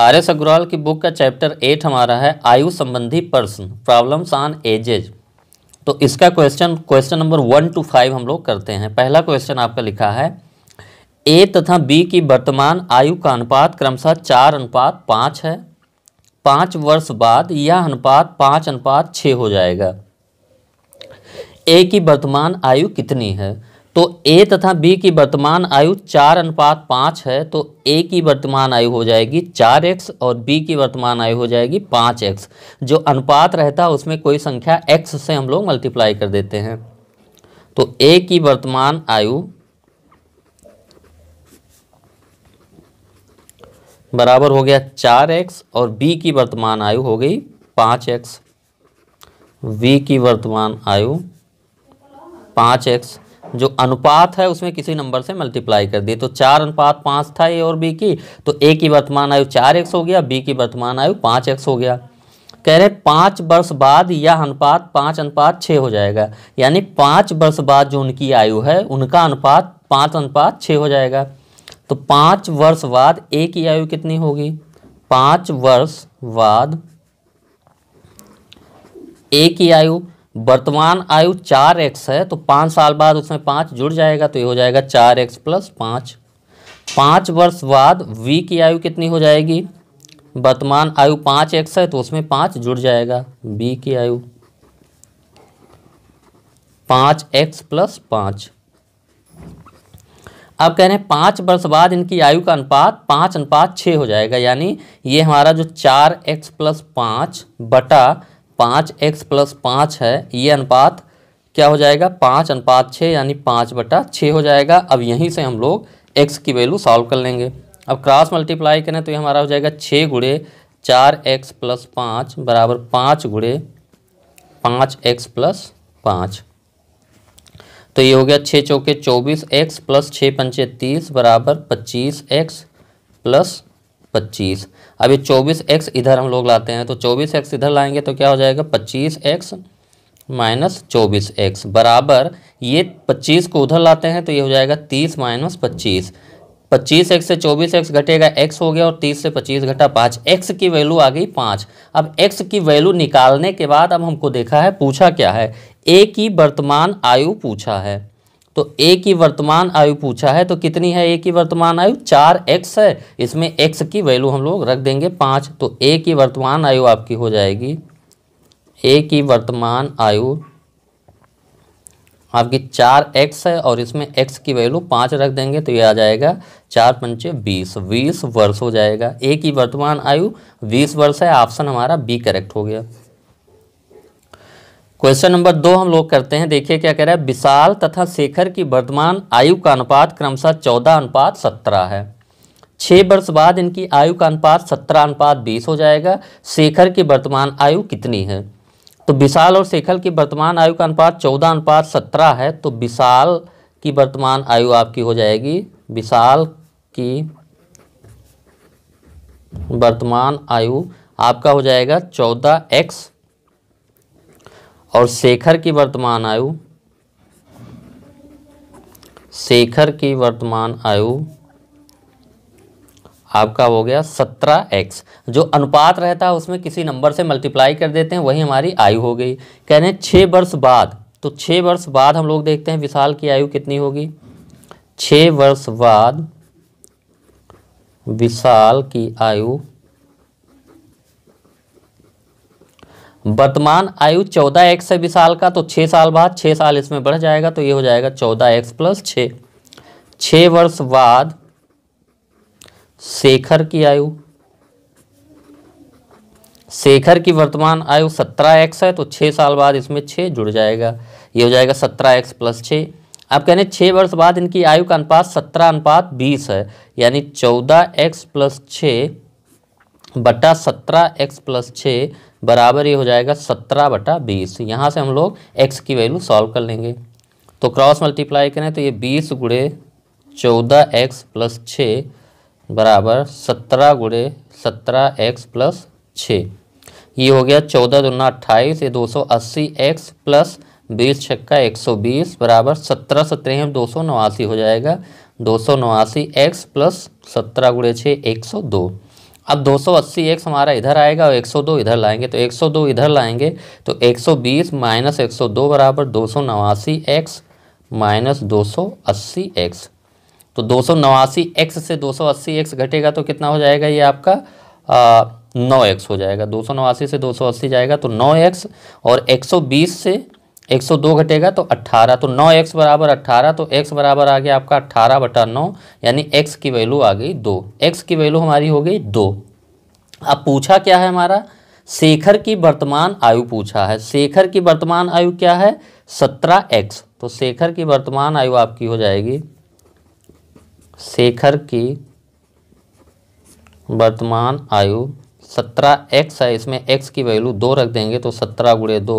R S Agarwal की book का chapter eight हमारा है आयु संबंधी पर्सन प्रॉब्लम्स ऑन एजेज तो इसका question question number one two five हम लोग करते हैं पहला क्वेश्चन आपका लिखा है ए तथा बी की वर्तमान आयु का अनुपात क्रमशः चार अनुपात पाँच है पाँच वर्ष बाद यह अनुपात पाँच अनुपात छः हो जाएगा ए की वर्तमान आयु कितनी है तो ए तथा बी की वर्तमान आयु चार अनुपात पाँच है तो ए की वर्तमान आयु हो जाएगी चार एक्स और बी की वर्तमान आयु हो जाएगी पाँच एक्स जो अनुपात रहता है उसमें कोई संख्या एक्स से हम लोग मल्टीप्लाई कर देते हैं तो ए की वर्तमान आयु बराबर हो गया चार एक्स और बी की वर्तमान आयु हो गई पाँच एक्स वी की वर्तमान आयु पाँच एक्स जो अनुपात है उसमें किसी नंबर से मल्टीप्लाई कर दिए तो चार अनुपात पाँच था ए और बी की तो ए की वर्तमान आयु चार एक्स हो गया बी की वर्तमान आयु पाँच एक्स हो गया कह रहे पाँच वर्ष बाद यह अनुपात पाँच अनुपात छः हो जाएगा यानी पाँच वर्ष बाद जो उनकी आयु है उनका अनुपात पाँच अनुपात छः हो जाएगा तो पाँच वर्ष बाद ए की आयु कितनी होगी पाँच वर्ष बाद ए की आयु वर्तमान आयु चार एक्स है तो पाँच साल बाद उसमें पाँच जुड़ जाएगा तो ये हो जाएगा चार एक्स प्लस पाँच पाँच वर्ष बाद वी की आयु कितनी हो जाएगी वर्तमान आयु पाँच एक्स है तो उसमें पाँच जुड़ जाएगा बी की आयु पाँच एक्स प्लस पाँच अब कह रहे हैं पाँच वर्ष बाद इनकी आयु का अनुपात पाँच अनुपात छः हो जाएगा यानी ये हमारा जो चार एक्स प्लस पाँच बटा पाँच एक्स प्लस पाँच है ये अनुपात क्या हो जाएगा पाँच अनुपात छः यानी पाँच बटा छः हो जाएगा अब यहीं से हम लोग एक्स की वैल्यू सॉल्व कर लेंगे अब क्रॉस मल्टीप्लाई करें तो ये हमारा हो जाएगा छः गुड़े चार एक्स प्लस पाँच बराबर पाँच गुड़े पाँच एक्स प्लस पाँच तो ये हो गया छः चौके चौबीस एक्स प्लस छः पंचे तीस बराबर पच्चीस एक्स प्लस पच्चीस अभी चौबीस एक्स इधर हम लोग लाते हैं तो चौबीस एक्स इधर लाएंगे तो क्या हो जाएगा पच्चीस एक्स माइनस चौबीस एक्स बराबर ये पच्चीस को उधर लाते हैं तो ये हो जाएगा तीस माइनस पच्चीस पच्चीस एक्स से चौबीस एक्स घटेगा एक्स हो गया और तीस से पच्चीस घटा पाँच एक्स की वैल्यू आ गई पाँच अब एक्स की वैल्यू निकालने के बाद अब हमको देखा है पूछा क्या है ए की वर्तमान आयु पूछा है तो ए की वर्तमान आयु पूछा है तो कितनी है ए की वर्तमान आयु चार एक्स है इसमें एक्स की वैल्यू हम लोग रख देंगे पाँच तो ए की वर्तमान आयु आपकी हो जाएगी ए की वर्तमान आयु आपकी चार एक्स है और इसमें एक्स की वैल्यू पाँच रख देंगे तो ये आ जाएगा चार पंचे बीस बीस वर्ष हो जाएगा ए की वर्तमान आयु बीस वर्ष है ऑप्शन हमारा बी करेक्ट हो गया क्वेश्चन नंबर दो हम लोग करते हैं देखिए क्या कह रहा है विशाल तथा शेखर की वर्तमान आयु का अनुपात क्रमशः चौदह अनुपात सत्रह है छः वर्ष बाद इनकी आयु का अनुपात सत्रह अनुपात बीस हो जाएगा शेखर की वर्तमान आयु कितनी है तो विशाल और शेखर की वर्तमान आयु का अनुपात चौदह अनुपात सत्रह है तो विशाल की वर्तमान आयु आपकी हो जाएगी विशाल की वर्तमान आयु आपका हो जाएगा चौदह एक्स और शेखर की वर्तमान आयु शेखर की वर्तमान आयु आपका हो गया सत्रह एक्स जो अनुपात रहता है उसमें किसी नंबर से मल्टीप्लाई कर देते हैं वही हमारी आयु हो गई कह रहे हैं छः वर्ष बाद तो छः वर्ष बाद हम लोग देखते हैं विशाल की आयु कितनी होगी छः वर्ष बाद विशाल की आयु वर्तमान आयु चौदह एक्स है विशाल का तो छः साल बाद छः साल इसमें बढ़ जाएगा तो ये हो जाएगा चौदह एक्स प्लस छः छः वर्ष बाद शेखर की आयु शेखर की वर्तमान आयु सत्रह एक्स है तो छः साल बाद इसमें छः जुड़ जाएगा ये हो जाएगा सत्रह एक्स प्लस छः आप कहने छः वर्ष बाद इनकी आयु का अनुपात सत्रह अनुपात बीस है यानी चौदह एक्स प्लस छः बटा सत्रह एक्स प्लस छः बराबर ये हो जाएगा सत्रह बटा बीस यहाँ से हम लोग एक्स की वैल्यू सॉल्व कर लेंगे तो क्रॉस मल्टीप्लाई करें तो ये बीस गुड़े चौदह एक्स प्लस छः बराबर सत्रह गुड़े सत्रह एक्स प्लस छः ये हो गया चौदह दुना अट्ठाईस ये दो सौ अस्सी एक्स प्लस बीस छक्का एक सौ बीस बराबर सत्रह सत्रह दो सौ नवासी हो जाएगा दो सौ नवासी एक्स प्लस सत्रह गुड़े छः एक सौ दो अब 280 एक्स हमारा इधर आएगा और 102 इधर लाएंगे तो 102 इधर लाएंगे तो 120 माइनस एक बराबर दो सौ नवासी एक्स माइनस दो सौ अस्सी एक्स तो दो सौ नवासी एक्स से दो सौ अस्सी एक्स घटेगा तो कितना हो जाएगा ये आपका नौ एक्स हो जाएगा दो सौ नवासी से दो सौ अस्सी जाएगा तो नौ एक्स और एक सौ बीस से एक सौ दो घटेगा तो अट्ठारह तो नौ एक्स बराबर अट्ठारह तो एक्स बराबर आ गया आपका अट्ठारह बटा नौ यानी एक्स की वैल्यू आ गई दो एक्स की वैल्यू हमारी हो गई दो अब पूछा क्या है हमारा शेखर की वर्तमान आयु पूछा है शेखर की वर्तमान आयु क्या है सत्रह एक्स तो शेखर की वर्तमान आयु आपकी हो जाएगी शेखर की वर्तमान आयु सत्रह एक्स है इसमें एक्स की वैल्यू दो रख देंगे तो सत्रह गुड़े दो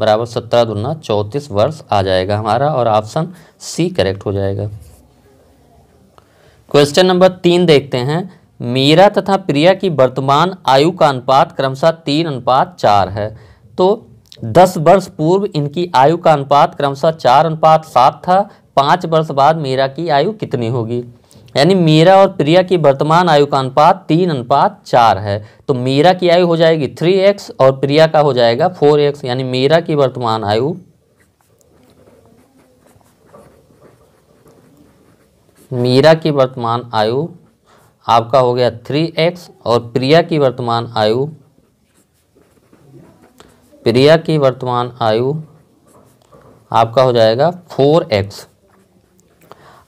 बराबर सत्रह दुना चौंतीस वर्ष आ जाएगा हमारा और ऑप्शन सी करेक्ट हो जाएगा क्वेश्चन नंबर तीन देखते हैं मीरा तथा प्रिया की वर्तमान आयु का अनुपात क्रमशः तीन अनुपात चार है तो दस वर्ष पूर्व इनकी आयु का अनुपात क्रमशः चार अनुपात सात था पाँच वर्ष बाद मीरा की आयु कितनी होगी यानी मीरा और प्रिया की वर्तमान आयु का अनुपात तीन अनुपात चार है तो मीरा की आयु हो जाएगी थ्री एक्स और प्रिया का हो जाएगा फोर एक्स यानी मीरा की वर्तमान आयु मीरा की वर्तमान आयु आपका हो गया थ्री एक्स और प्रिया की वर्तमान आयु प्रिया की वर्तमान आयु आपका हो जाएगा फोर एक्स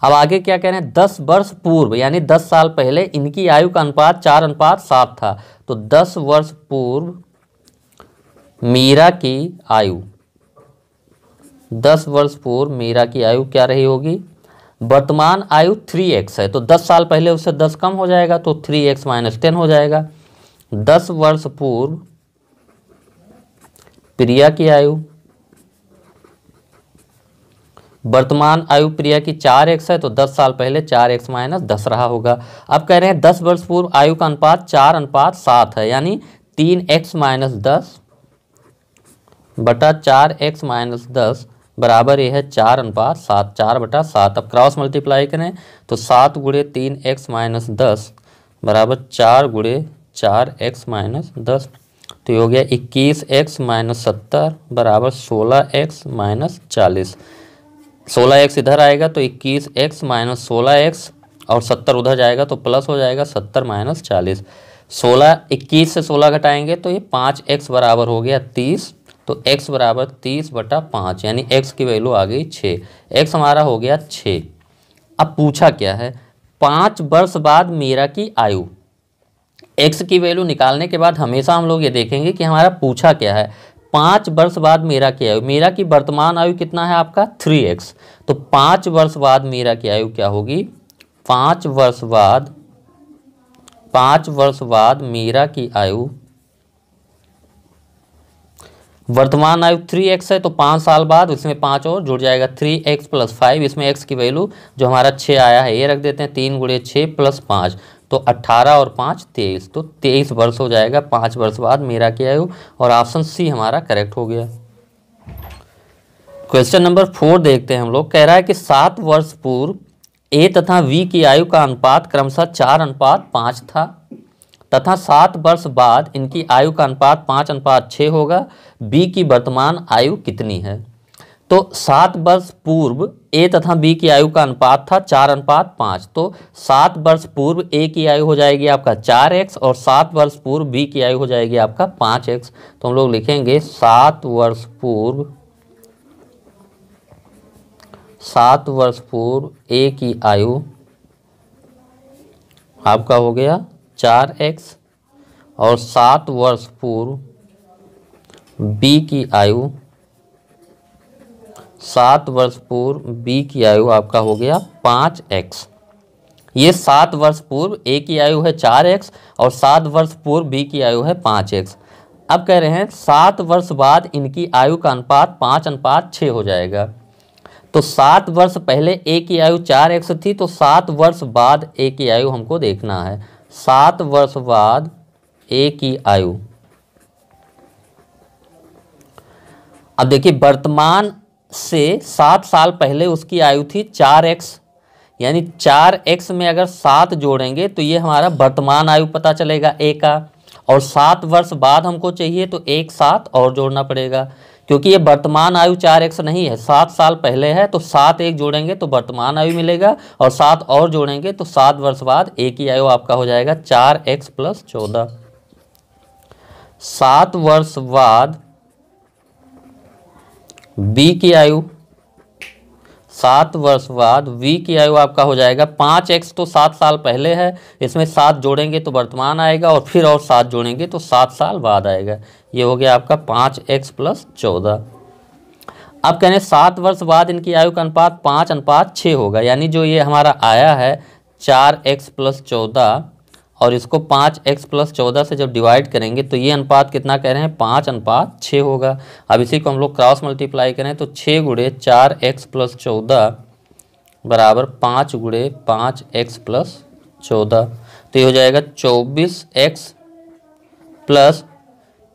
अब आगे क्या कह रहे हैं दस वर्ष पूर्व यानी दस साल पहले इनकी आयु का अनुपात चार अनुपात सात था तो दस वर्ष पूर्व मीरा की आयु दस वर्ष पूर्व मीरा की आयु क्या रही होगी वर्तमान आयु थ्री एक्स है तो दस साल पहले उससे दस कम हो जाएगा तो थ्री एक्स माइनस टेन हो जाएगा दस वर्ष पूर्व प्रिया की आयु वर्तमान आयु प्रिया की चार एक्स है तो दस साल पहले चार एक्स माइनस दस रहा होगा अब कह रहे हैं दस वर्ष पूर्व आयु का अनुपात चार अनुपात सात है यानी तीन एक्स माइनस दस बटा चार एक्स माइनस दस बराबर यह है चार अनुपात सात चार बटा सात अब क्रॉस मल्टीप्लाई करें तो सात गुड़े तीन एक्स माइनस दस बराबर चार गुड़े चार एक्स माइनस दस तो ये हो गया इक्कीस एक्स माइनस सत्तर बराबर सोलह एक्स माइनस चालीस सोलह एक्स इधर आएगा तो इक्कीस एक्स माइनस सोलह एक्स और सत्तर उधर जाएगा तो प्लस हो जाएगा सत्तर माइनस चालीस सोलह इक्कीस से सोलह घटाएंगे तो ये पाँच एक्स बराबर हो गया तीस तो एक्स बराबर तीस बटा पाँच यानी एक्स की वैल्यू आ गई छः एक्स हमारा हो गया छः अब पूछा क्या है पाँच वर्ष बाद मीरा की आयु एक्स की वैल्यू निकालने के बाद हमेशा हम लोग ये देखेंगे कि हमारा पूछा क्या है पाँच वर्ष बाद मेरा की आयु मेरा की वर्तमान आयु कितना है आपका थ्री एक्स तो पाँच वर्ष बाद मेरा की आयु क्या होगी पाँच वर्ष बाद पाँच वर्ष बाद मेरा की आयु वर्तमान आयु थ्री एक्स है तो पाँच साल बाद इसमें पाँच और जुड़ जाएगा थ्री एक्स प्लस फाइव इसमें एक्स की वैल्यू जो हमारा छः आया है ये रख देते हैं तीन गुड़े छः प्लस पाँच तो अट्ठारह और 5 तेईस तो तेईस वर्ष हो जाएगा पाँच वर्ष बाद मेरा क्या आयु और ऑप्शन सी हमारा करेक्ट हो गया क्वेश्चन नंबर फोर देखते हैं हम लोग कह रहा है कि सात वर्ष पूर्व ए तथा वी की आयु का अनुपात क्रमशः चार अनुपात पाँच था तथा सात वर्ष बाद इनकी आयु का अनुपात पाँच अनुपात छः होगा बी की वर्तमान आयु कितनी है तो सात वर्ष पूर्व ए तथा बी की आयु का अनुपात था चार अनुपात पाँच तो सात वर्ष पूर्व ए की आयु हो जाएगी आपका चार एक्स और सात वर्ष पूर्व बी की आयु हो जाएगी आपका पाँच एक्स तो हम लोग लिखेंगे सात वर्ष पूर्व सात वर्ष पूर्व ए की आयु आपका हो गया चार एक्स और सात वर्ष पूर्व बी की आयु सात वर्ष पूर्व बी की आयु आपका हो गया पाँच एक्स ये सात वर्ष पूर्व ए की आयु है चार एक्स और सात वर्ष पूर्व बी की आयु है पाँच एक्स अब कह रहे हैं सात वर्ष बाद इनकी आयु का अनुपात पाँच अनुपात छः हो जाएगा तो सात वर्ष पहले ए की आयु चार एक्स थी तो सात वर्ष बाद ए की आयु हमको देखना है सात वर्ष बाद ए की आयु अब देखिए वर्तमान से सात साल पहले उसकी आयु थी चार एक्स यानी चार एक्स में अगर सात जोड़ेंगे तो ये हमारा वर्तमान आयु पता चलेगा ए का और सात वर्ष बाद हमको चाहिए तो एक सात और जोड़ना पड़ेगा क्योंकि ये वर्तमान आयु चार एक्स नहीं है सात साल पहले है तो सात एक जोड़ेंगे तो वर्तमान आयु मिलेगा और सात और जोड़ेंगे तो सात वर्ष बाद एक ही आयु आपका हो जाएगा चार एक्स प्लस चौदह सात वर्ष बाद बी की आयु सात वर्ष बाद वी की आयु आपका हो जाएगा पाँच एक्स तो सात साल पहले है इसमें सात जोड़ेंगे तो वर्तमान आएगा और फिर और सात जोड़ेंगे तो सात साल बाद आएगा ये हो गया आपका पाँच एक्स प्लस चौदह अब कहने सात वर्ष बाद इनकी आयु का अनुपात पाँच अनुपात छः होगा यानी जो ये हमारा आया है चार एक्स प्लस चौदह और इसको पाँच एक्स प्लस चौदह से जब डिवाइड करेंगे तो ये अनुपात कितना कह रहे हैं पाँच अनुपात छः होगा अब इसी को हम लोग क्रॉस मल्टीप्लाई करें तो छः गुड़े चार एक्स प्लस चौदह बराबर पाँच गुड़े पाँच एक्स प्लस चौदह तो ये हो जाएगा चौबीस एक्स प्लस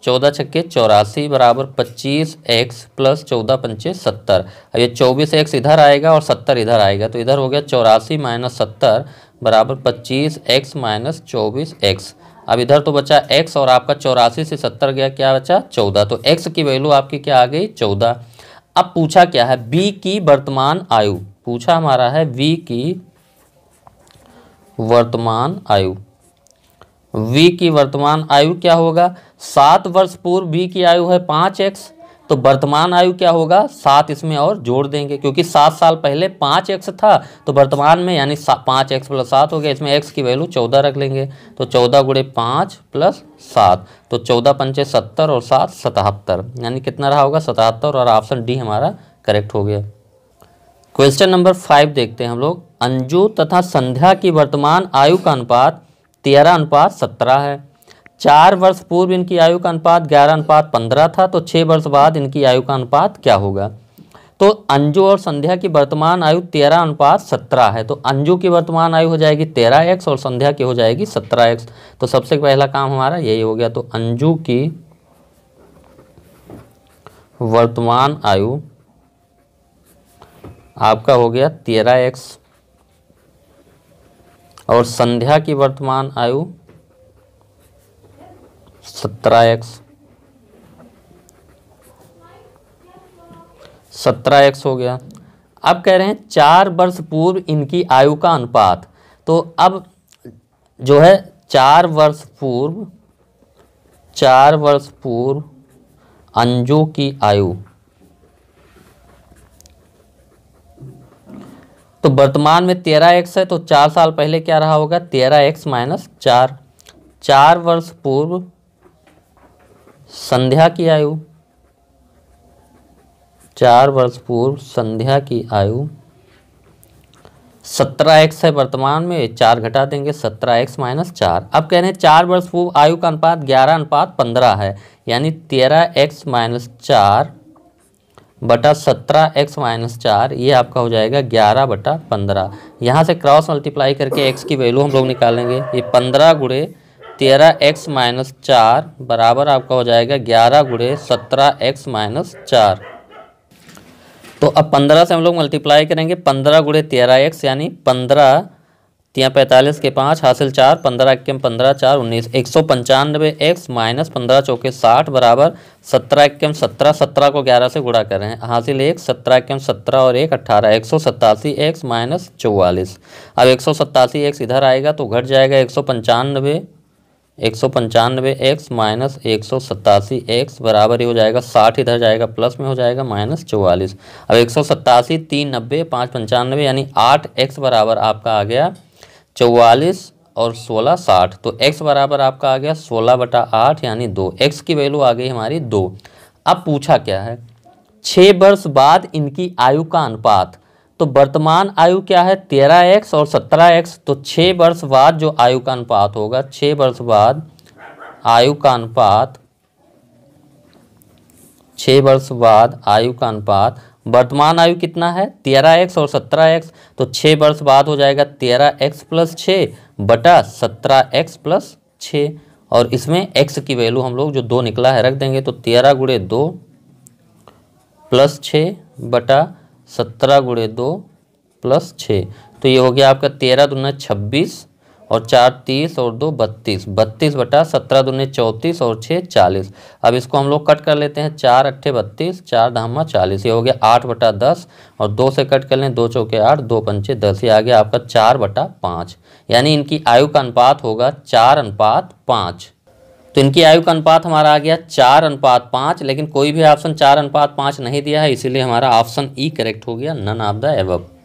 चौदह छक्के चौरासी बराबर पच्चीस एक्स प्लस चौदह पंचे सत्तर अब ये चौबीस एक्स इधर आएगा और सत्तर इधर आएगा तो इधर हो गया चौरासी माइनस सत्तर बराबर पच्चीस एक्स माइनस चौबीस एक्स अब इधर तो बचा एक्स और आपका चौरासी से सत्तर गया क्या बचा चौदह तो एक्स की वैल्यू आपकी क्या आ गई चौदह अब पूछा क्या है बी की वर्तमान आयु पूछा हमारा है वी की वर्तमान आयु वी की वर्तमान आयु क्या होगा सात वर्ष पूर्व बी की आयु है पाँच एक्स तो वर्तमान आयु क्या होगा सात इसमें और जोड़ देंगे क्योंकि सात साल पहले पाँच एक्स था तो वर्तमान में यानी पाँच एक्स प्लस सात हो गया इसमें एक्स की वैल्यू चौदह रख लेंगे तो चौदह गुड़े पाँच प्लस सात तो चौदह पंचे सत्तर और सात सतहत्तर यानी कितना रहा होगा सतहत्तर और ऑप्शन डी हमारा करेक्ट हो गया क्वेश्चन नंबर फाइव देखते हैं हम लोग अंजू तथा संध्या की वर्तमान आयु का अनुपात तेरह अनुपात सत्रह है चार वर्ष पूर्व इनकी आयु का अनुपात ग्यारह अनुपात पंद्रह था तो छः वर्ष बाद इनकी आयु का अनुपात क्या होगा तो अंजू और संध्या की वर्तमान आयु तेरह अनुपात सत्रह है तो अंजू की वर्तमान आयु हो जाएगी तेरह एक्स और संध्या की हो जाएगी सत्रह एक्स तो सबसे पहला काम हमारा यही हो गया तो अंजू की वर्तमान आयु आपका हो गया तेरह एक्स और संध्या की वर्तमान आयु सत्रह एक्स सत्रह एक्स हो गया अब कह रहे हैं चार वर्ष पूर्व इनकी आयु का अनुपात तो अब जो है चार वर्ष पूर्व चार वर्ष पूर्व अंजू की आयु तो वर्तमान में तेरह एक्स है तो चार साल पहले क्या रहा होगा तेरह एक्स माइनस चार चार वर्ष पूर्व संध्या की आयु चार वर्ष पूर्व संध्या की आयु सत्रह एक्स है वर्तमान में चार घटा देंगे सत्रह एक्स माइनस चार अब कह रहे हैं चार वर्ष पूर्व आयु का अनुपात ग्यारह अनुपात पंद्रह है यानी तेरह एक्स माइनस चार बटा सत्रह एक्स माइनस चार ये आपका हो जाएगा ग्यारह बटा पंद्रह यहाँ से क्रॉस मल्टीप्लाई करके एक्स की वैल्यू हम लोग निकालेंगे ये पंद्रह गुड़े तेरह एक्स माइनस चार बराबर आपका हो जाएगा ग्यारह गुड़े सत्रह एक्स माइनस चार तो अब पंद्रह से हम लोग मल्टीप्लाई करेंगे पंद्रह गुड़े तेरह एक्स यानी पंद्रह तिया पैंतालीस के पाँच हासिल चार पंद्रह एक पंद्रह चार उन्नीस एक सौ पंचानवे एक्स माइनस पंद्रह चौके साठ बराबर सत्रह एक सत्रह सत्रह को ग्यारह से गुड़ा करें हासिल एक सत्रह एक सत्रह और एक अट्ठारह एक सौ सत्तासी एक्स माइनस चौवालीस अब एक सौ सत्तासी एक्स इधर आएगा तो घट जाएगा एक सौ पंचानवे एक सौ पंचानवे एक्स माइनस एक सौ सतासी एक्स बराबर ही हो जाएगा साठ इधर जाएगा प्लस में हो जाएगा माइनस चौवालीस अब एक सौ सत्तासी तीन नब्बे पाँच पंचानवे यानी आठ एक्स बराबर आपका आ गया चौवालीस और सोलह साठ तो एक्स बराबर आपका आ गया सोलह बटा आठ यानी दो एक्स की वैल्यू आ गई हमारी दो अब पूछा क्या है छः वर्ष बाद इनकी आयु का अनुपात तो वर्तमान आयु क्या है तेरह एक्स और सत्रह एक्स तो छः वर्ष बाद जो आयु का अनुपात होगा छः वर्ष बाद आयु का अनुपात छः वर्ष बाद आयु का अनुपात वर्तमान आयु कितना है तेरह एक्स और सत्रह एक्स तो छः वर्ष बाद हो जाएगा तेरह एक्स प्लस छः बटा सत्रह एक्स प्लस छः और इसमें एक्स की वैल्यू हम लोग जो दो निकला है रख देंगे तो तेरह गुड़े दो प्लस छः बटा सत्रह गुणे दो प्लस छः तो ये हो गया आपका तेरह दुना छब्बीस और चार तीस और दो बत्तीस बत्तीस बटा सत्रह दुने चौंतीस और छः चालीस अब इसको हम लोग कट कर लेते हैं चार अट्ठे बत्तीस चार धामा चालीस ये हो गया आठ बटा दस और दो से कट कर लें दो चौके आठ दो पंचे दस ये आ गया आपका चार बटा पाँच यानी इनकी आयु का अनुपात होगा चार अनुपात पाँच तो इनकी आयु का अनुपात हमारा आ गया चार अनुपात पाँच लेकिन कोई भी ऑप्शन चार अनुपात पाँच नहीं दिया है इसीलिए हमारा ऑप्शन ई करेक्ट हो गया नन ऑफ द एवब